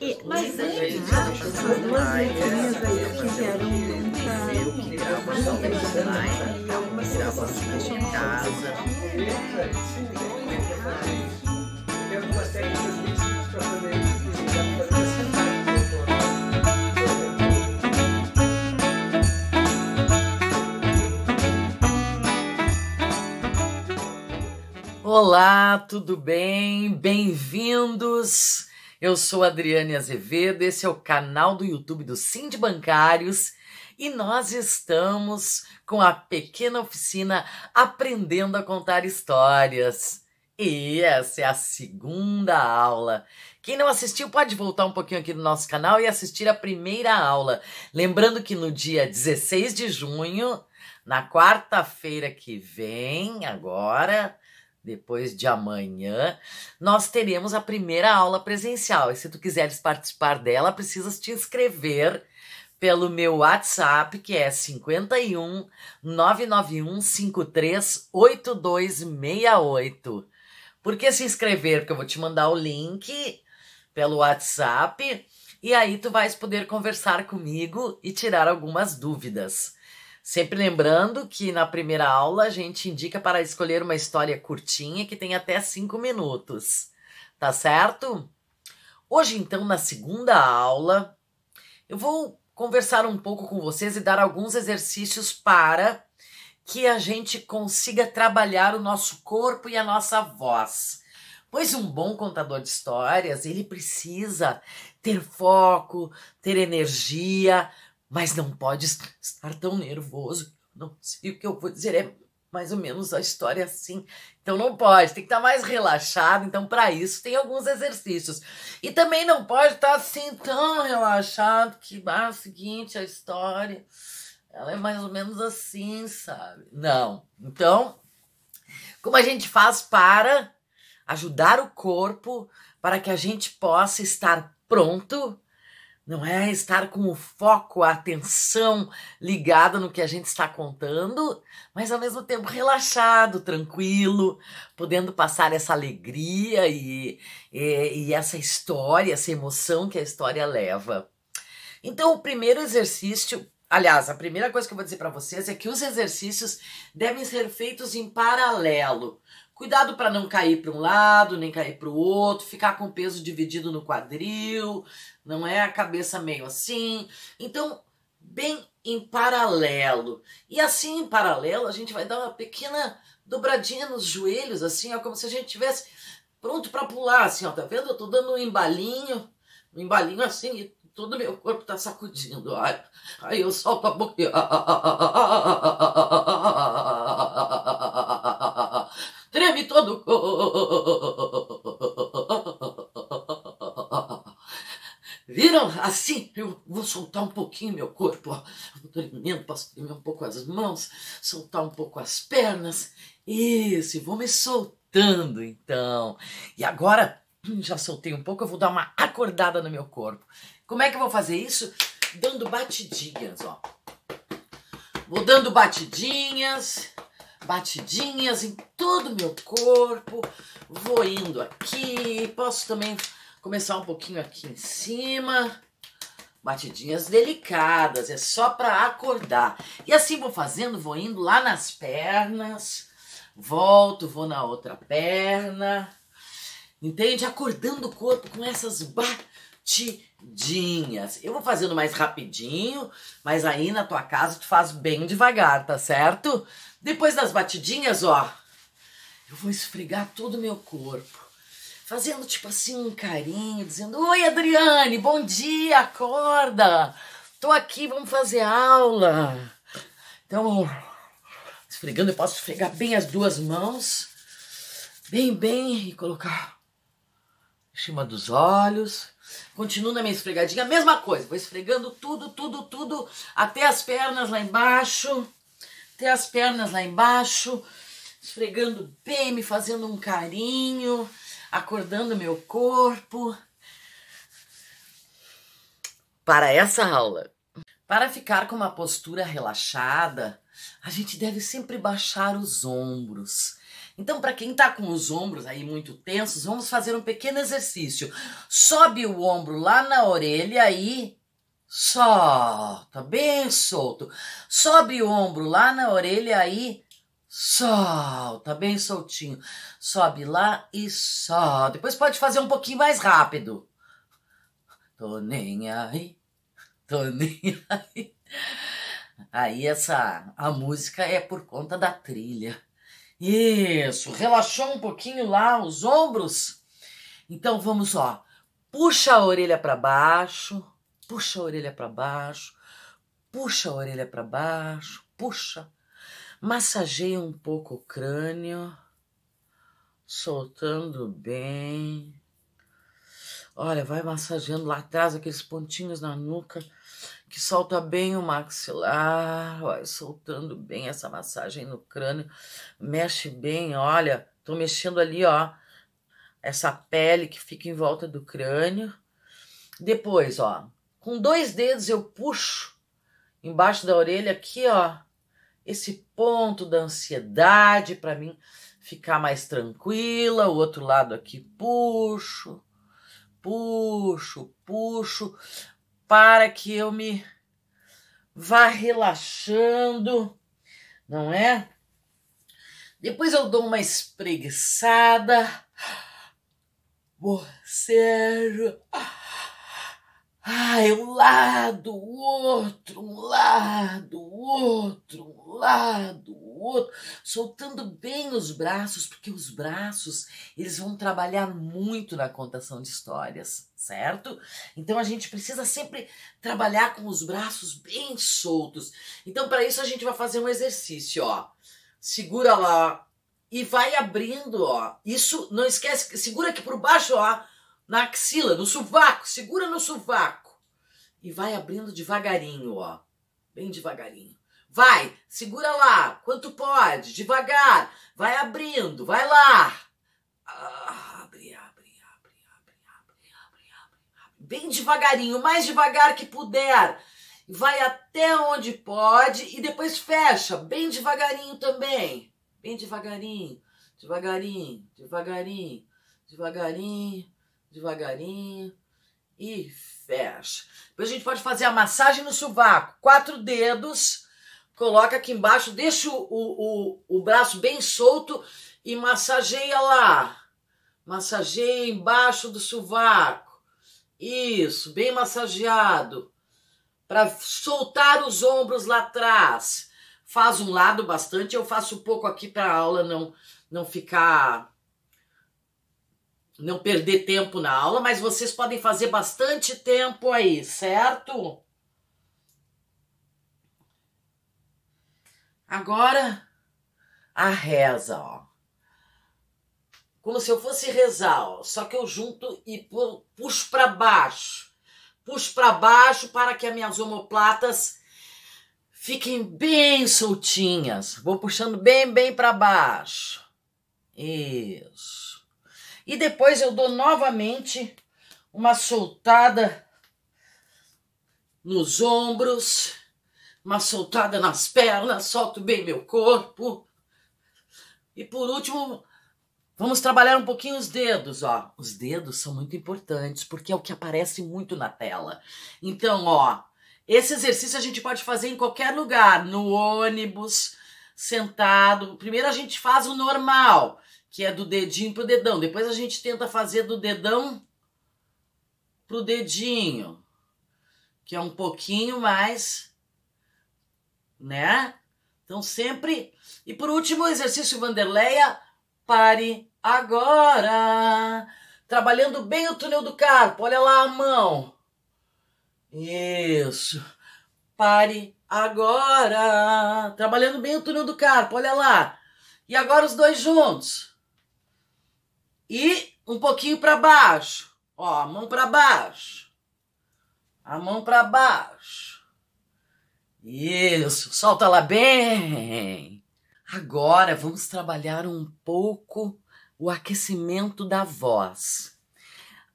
E, mas antes, é é né? é ah, essas tá né? assim tá né? duas letrinhas aí tiveram muita... Olá, tudo bem? Bem-vindos eu sou Adriane Azevedo, esse é o canal do YouTube do Sim Bancários e nós estamos com a pequena oficina Aprendendo a Contar Histórias. E essa é a segunda aula. Quem não assistiu pode voltar um pouquinho aqui no nosso canal e assistir a primeira aula. Lembrando que no dia 16 de junho, na quarta-feira que vem, agora, depois de amanhã, nós teremos a primeira aula presencial. E se tu quiseres participar dela, precisas te inscrever pelo meu WhatsApp, que é 51 991 53 Por que se inscrever? Porque eu vou te mandar o link pelo WhatsApp e aí tu vais poder conversar comigo e tirar algumas dúvidas. Sempre lembrando que na primeira aula a gente indica para escolher uma história curtinha que tem até cinco minutos, tá certo? Hoje, então, na segunda aula, eu vou conversar um pouco com vocês e dar alguns exercícios para que a gente consiga trabalhar o nosso corpo e a nossa voz. Pois um bom contador de histórias, ele precisa ter foco, ter energia, mas não pode estar tão nervoso. Não sei o que eu vou dizer. É mais ou menos a história assim. Então não pode, tem que estar mais relaxado. Então, para isso, tem alguns exercícios. E também não pode estar assim tão relaxado que ah, é o seguinte, a história ela é mais ou menos assim, sabe? Não. Então, como a gente faz para ajudar o corpo para que a gente possa estar pronto não é estar com o foco, a atenção ligada no que a gente está contando, mas ao mesmo tempo relaxado, tranquilo, podendo passar essa alegria e, e, e essa história, essa emoção que a história leva. Então, o primeiro exercício, aliás, a primeira coisa que eu vou dizer para vocês é que os exercícios devem ser feitos em paralelo, Cuidado para não cair para um lado, nem cair para o outro, ficar com o peso dividido no quadril, não é a cabeça meio assim. Então, bem em paralelo. E assim em paralelo, a gente vai dar uma pequena dobradinha nos joelhos, assim, ó, como se a gente tivesse pronto para pular, assim, ó, tá vendo? Eu tô dando um embalinho, um embalinho assim, e todo meu corpo tá sacudindo, olha. Aí eu solto a boca. treme todo o corpo. Viram? Assim, eu vou soltar um pouquinho meu corpo. Vou Tremendo, posso tremer um pouco as mãos, soltar um pouco as pernas. Isso, vou me soltando então. E agora, hum, já soltei um pouco, eu vou dar uma acordada no meu corpo. Como é que eu vou fazer isso? Dando batidinhas, ó. Vou dando batidinhas batidinhas em todo o meu corpo. Vou indo aqui. Posso também começar um pouquinho aqui em cima. Batidinhas delicadas, é só para acordar. E assim vou fazendo, vou indo lá nas pernas. Volto, vou na outra perna. Entende? Acordando o corpo com essas batidinhas rapidinhas. Eu vou fazendo mais rapidinho, mas aí na tua casa tu faz bem devagar, tá certo? Depois das batidinhas, ó, eu vou esfregar todo o meu corpo. Fazendo tipo assim um carinho, dizendo: Oi, Adriane, bom dia, acorda. Tô aqui, vamos fazer aula. Então, esfregando, eu posso esfregar bem as duas mãos, bem, bem, e colocar em cima dos olhos Continuo na minha esfregadinha, mesma coisa. Vou esfregando tudo, tudo, tudo, até as pernas lá embaixo. Até as pernas lá embaixo. Esfregando bem, me fazendo um carinho, acordando meu corpo. Para essa aula, para ficar com uma postura relaxada, a gente deve sempre baixar os ombros então, para quem está com os ombros aí muito tensos, vamos fazer um pequeno exercício. Sobe o ombro lá na orelha e solta, bem solto. Sobe o ombro lá na orelha aí, solta, bem soltinho. Sobe lá e solta. Depois pode fazer um pouquinho mais rápido. Tô nem aí, tô nem aí. Aí essa a música é por conta da trilha. Isso, relaxou um pouquinho lá os ombros. Então vamos, ó. Puxa a orelha para baixo, puxa a orelha para baixo, puxa a orelha para baixo, puxa. Massageia um pouco o crânio, soltando bem. Olha, vai massageando lá atrás aqueles pontinhos na nuca que solta bem o maxilar, vai soltando bem essa massagem no crânio, mexe bem, olha, tô mexendo ali, ó, essa pele que fica em volta do crânio. Depois, ó, com dois dedos eu puxo embaixo da orelha aqui, ó, esse ponto da ansiedade para mim ficar mais tranquila, o outro lado aqui puxo, puxo, puxo, para que eu me vá relaxando, não é? Depois eu dou uma espreguiçada. Você. ai, um lado, outro, um lado, outro, um lado, outro, soltando bem os braços, porque os braços, eles vão trabalhar muito na contação de histórias certo? Então a gente precisa sempre trabalhar com os braços bem soltos. Então para isso a gente vai fazer um exercício, ó. Segura lá e vai abrindo, ó. Isso não esquece, segura aqui por baixo, ó, na axila, no sovaco, segura no sovaco e vai abrindo devagarinho, ó. Bem devagarinho. Vai, segura lá, quanto pode, devagar. Vai abrindo, vai lá. Ah, abre, abre bem devagarinho, mais devagar que puder. Vai até onde pode e depois fecha, bem devagarinho também. Bem devagarinho, devagarinho, devagarinho, devagarinho, devagarinho e fecha. Depois a gente pode fazer a massagem no sovaco. Quatro dedos, coloca aqui embaixo, deixa o, o, o braço bem solto e massageia lá. Massageia embaixo do sovaco. Isso, bem massageado. Para soltar os ombros lá atrás. Faz um lado bastante, eu faço pouco aqui para a aula não não ficar não perder tempo na aula, mas vocês podem fazer bastante tempo aí, certo? Agora a reza, ó como se eu fosse rezar, ó, só que eu junto e puxo para baixo. Puxo para baixo para que as minhas omoplatas fiquem bem soltinhas. Vou puxando bem, bem para baixo. Isso. E depois eu dou novamente uma soltada nos ombros, uma soltada nas pernas, solto bem meu corpo. E por último, Vamos trabalhar um pouquinho os dedos, ó. Os dedos são muito importantes porque é o que aparece muito na tela. Então, ó, esse exercício a gente pode fazer em qualquer lugar, no ônibus, sentado. Primeiro a gente faz o normal, que é do dedinho pro dedão. Depois a gente tenta fazer do dedão pro dedinho, que é um pouquinho mais, né? Então sempre. E por último, o exercício Vanderleia, pare agora. Trabalhando bem o túnel do carpo. Olha lá a mão. Isso. Pare agora. Trabalhando bem o túnel do carpo. Olha lá. E agora os dois juntos. E um pouquinho para baixo. Ó, a mão para baixo. A mão para baixo. Isso. Solta lá bem. Agora vamos trabalhar um pouco o aquecimento da voz.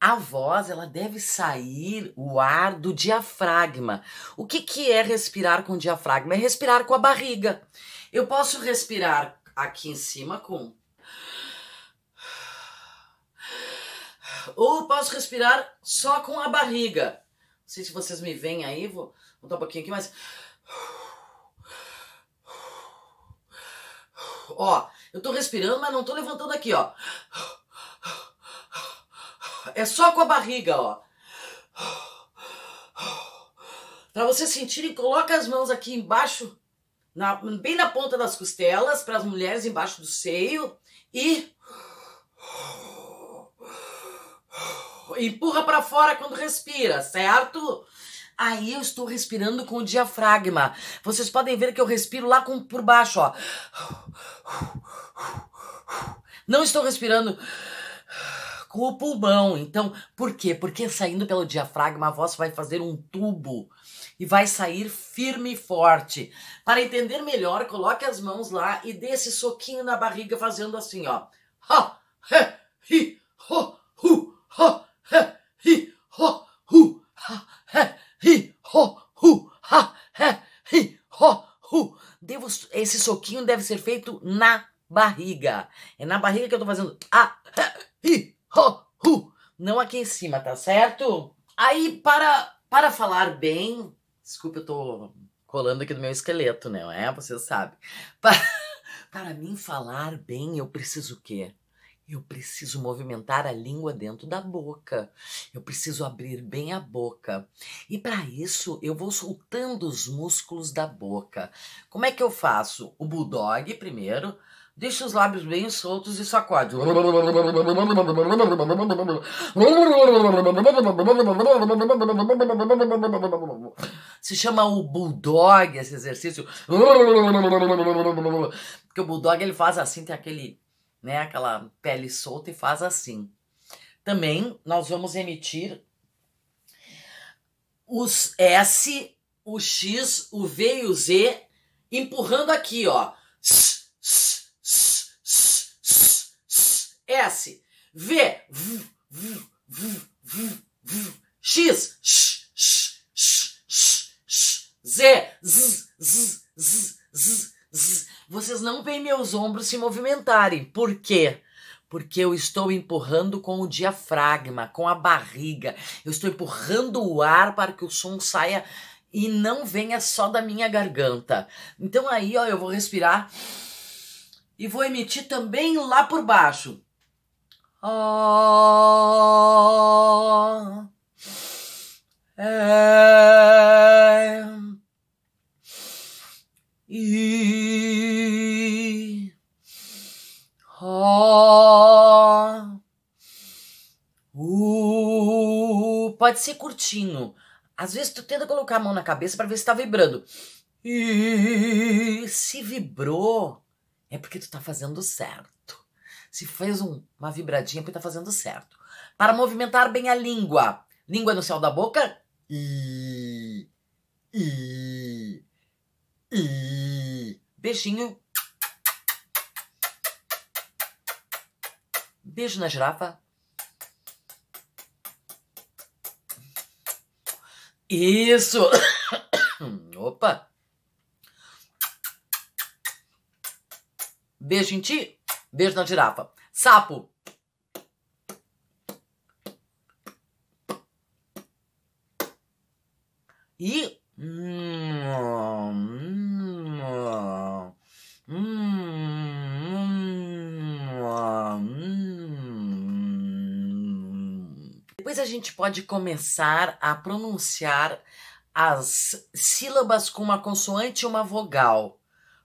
A voz, ela deve sair o ar do diafragma. O que, que é respirar com o diafragma? É respirar com a barriga. Eu posso respirar aqui em cima com. Ou posso respirar só com a barriga. Não sei se vocês me veem aí, vou botar um pouquinho aqui, mas. Ó, eu tô respirando, mas não tô levantando aqui, ó. É só com a barriga, ó. Para vocês sentirem, coloca as mãos aqui embaixo, na, bem na ponta das costelas, para as mulheres embaixo do seio e empurra para fora quando respira, certo? Aí eu estou respirando com o diafragma. Vocês podem ver que eu respiro lá com, por baixo, ó. Não estou respirando com o pulmão. Então, por quê? Porque saindo pelo diafragma, a voz vai fazer um tubo e vai sair firme e forte. Para entender melhor, coloque as mãos lá e dê esse soquinho na barriga fazendo assim, ó. Ha, he, hi, ho, hu, ha, he, hi, ho, hu hi, ho, hu, ha, he, hi, ho, hu. Devo, esse soquinho deve ser feito na barriga. É na barriga que eu tô fazendo. Ah, hi, ho, hu. Não aqui em cima, tá certo? Aí, para, para falar bem. Desculpa, eu tô colando aqui no meu esqueleto, né? É, você sabe. Para, para mim falar bem, eu preciso o quê? Eu preciso movimentar a língua dentro da boca. Eu preciso abrir bem a boca. E para isso, eu vou soltando os músculos da boca. Como é que eu faço? O bulldog primeiro. Deixa os lábios bem soltos e sacode. Se chama o bulldog esse exercício. Porque o bulldog ele faz assim, tem aquele né, aquela pele solta e faz assim. Também nós vamos emitir os S, o X, o V e o Z empurrando aqui, ó. S, V, v, v, v, v, v, X, Z, Z, Z, Z, Z, Zzz, vocês não veem meus ombros se movimentarem. Por quê? Porque eu estou empurrando com o diafragma, com a barriga. Eu estou empurrando o ar para que o som saia e não venha só da minha garganta. Então aí, ó, eu vou respirar e vou emitir também lá por baixo. Oh, é e ó u pode ser curtinho. Às vezes tu tenta colocar a mão na cabeça para ver se tá vibrando. E se vibrou, é porque tu tá fazendo certo. Se fez um, uma vibradinha, é porque tá fazendo certo. Para movimentar bem a língua. Língua no céu da boca. I, I. E beijinho. Beijo na girafa. Isso! Opa! Beijo em ti, beijo na girafa. Sapo! E pode começar a pronunciar as sílabas com uma consoante e uma vogal.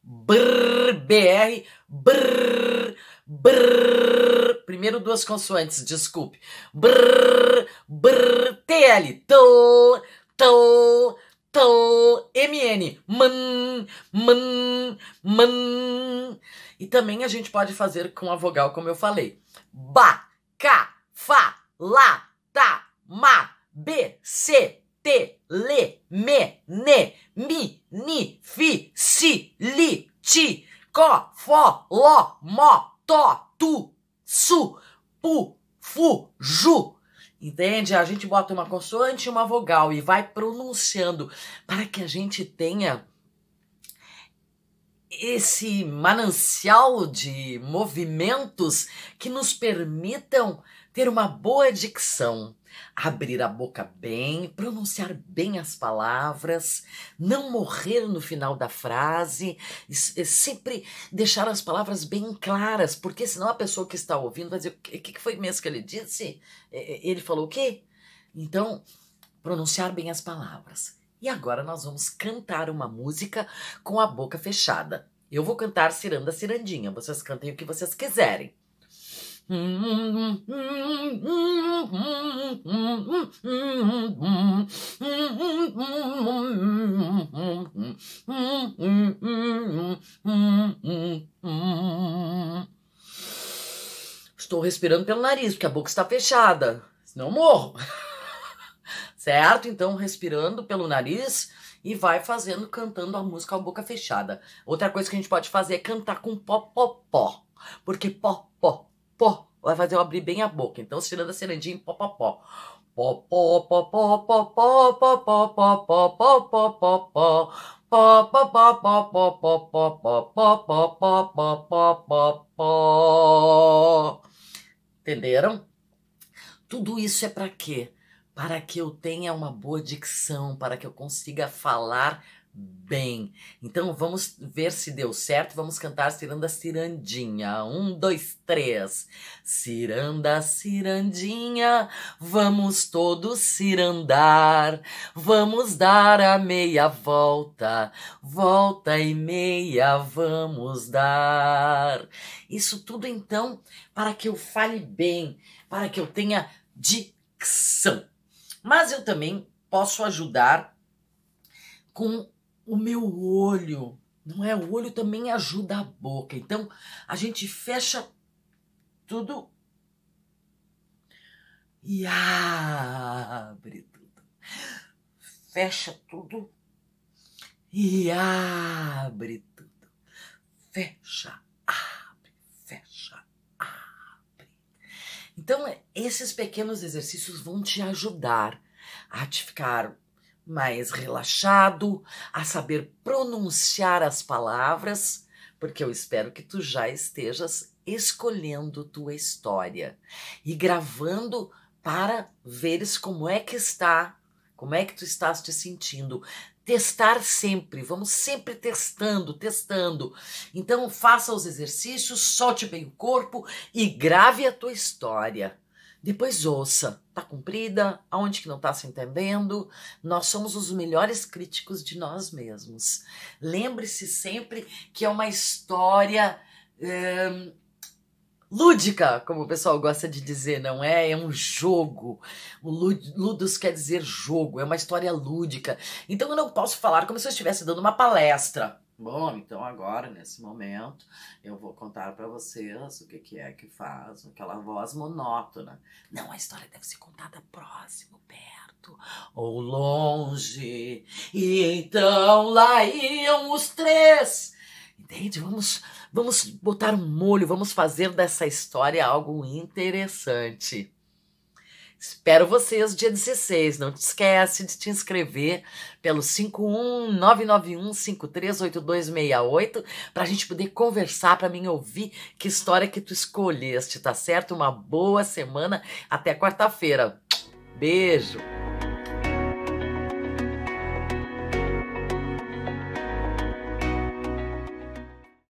Brr, BR, brr, brr. Primeiro duas consoantes, desculpe. Brr, brr, TL, tl, tl, tl, MN, man, man, man. E também a gente pode fazer com a vogal, como eu falei. Ba, ca, fa, la, ta, ma, b, c, t, le, me, ne, mi, ni, fi, si, li, ti, co, fo, lo, mo, to, tu, su, pu, fu, ju. Entende? A gente bota uma consoante e uma vogal e vai pronunciando para que a gente tenha esse manancial de movimentos que nos permitam ter uma boa dicção, abrir a boca bem, pronunciar bem as palavras, não morrer no final da frase, eh, sempre deixar as palavras bem claras, porque senão a pessoa que está ouvindo vai dizer: o que foi mesmo que ele disse? Ele falou o quê? Então, pronunciar bem as palavras. E agora nós vamos cantar uma música com a boca fechada. Eu vou cantar Ciranda Cirandinha, vocês cantem o que vocês quiserem. Estou respirando pelo nariz, porque a boca está fechada, senão eu morro. certo? Então, respirando pelo nariz e vai fazendo, cantando a música com a boca fechada. Outra coisa que a gente pode fazer é cantar com pó, pó, pó. Porque pó, pó, pó. Vai fazer eu abrir bem a boca. Então, tirando a serandinha, pó, pó, pó. Pó, pó, pó, pó, pó, pó, pó, pó, pó, pó, pó, pó, pó, pó. Pó, pó, pó, pó, pó, pó, pó, pó, pó, pó, pó, pó, pó, pó, pó. Entenderam? Tudo isso é para quê? Para que eu tenha uma boa dicção, para que eu consiga falar bem. Então vamos ver se deu certo. Vamos cantar Ciranda Cirandinha. Um, dois, três. Ciranda Cirandinha, vamos todos cirandar. Vamos dar a meia volta, volta e meia vamos dar. Isso tudo então para que eu fale bem, para que eu tenha dicção. Mas eu também posso ajudar com o meu olho, não é? O olho também ajuda a boca. Então, a gente fecha tudo e abre tudo. Fecha tudo e abre tudo. Fecha, abre, fecha, abre. Então, esses pequenos exercícios vão te ajudar a te ficar mais relaxado, a saber pronunciar as palavras, porque eu espero que tu já estejas escolhendo tua história e gravando para veres como é que está, como é que tu estás te sentindo. Testar sempre, vamos sempre testando, testando. Então faça os exercícios, solte bem o corpo e grave a tua história. Depois ouça, tá cumprida? Aonde que não tá se entendendo? Nós somos os melhores críticos de nós mesmos. Lembre-se sempre que é uma história é, lúdica, como o pessoal gosta de dizer, não é? É um jogo. O ludus quer dizer jogo, é uma história lúdica. Então eu não posso falar como se eu estivesse dando uma palestra Bom, então agora, nesse momento, eu vou contar para vocês o que, que é que faz aquela voz monótona. Não, a história deve ser contada próximo, perto ou longe. E então lá iam os três. Entende? Vamos, vamos botar um molho, vamos fazer dessa história algo interessante. Espero vocês dia 16. Não te esquece de te inscrever pelo 51991538268 para a gente poder conversar, para mim ouvir que história que tu escolheste, tá certo? Uma boa semana. Até quarta-feira. Beijo!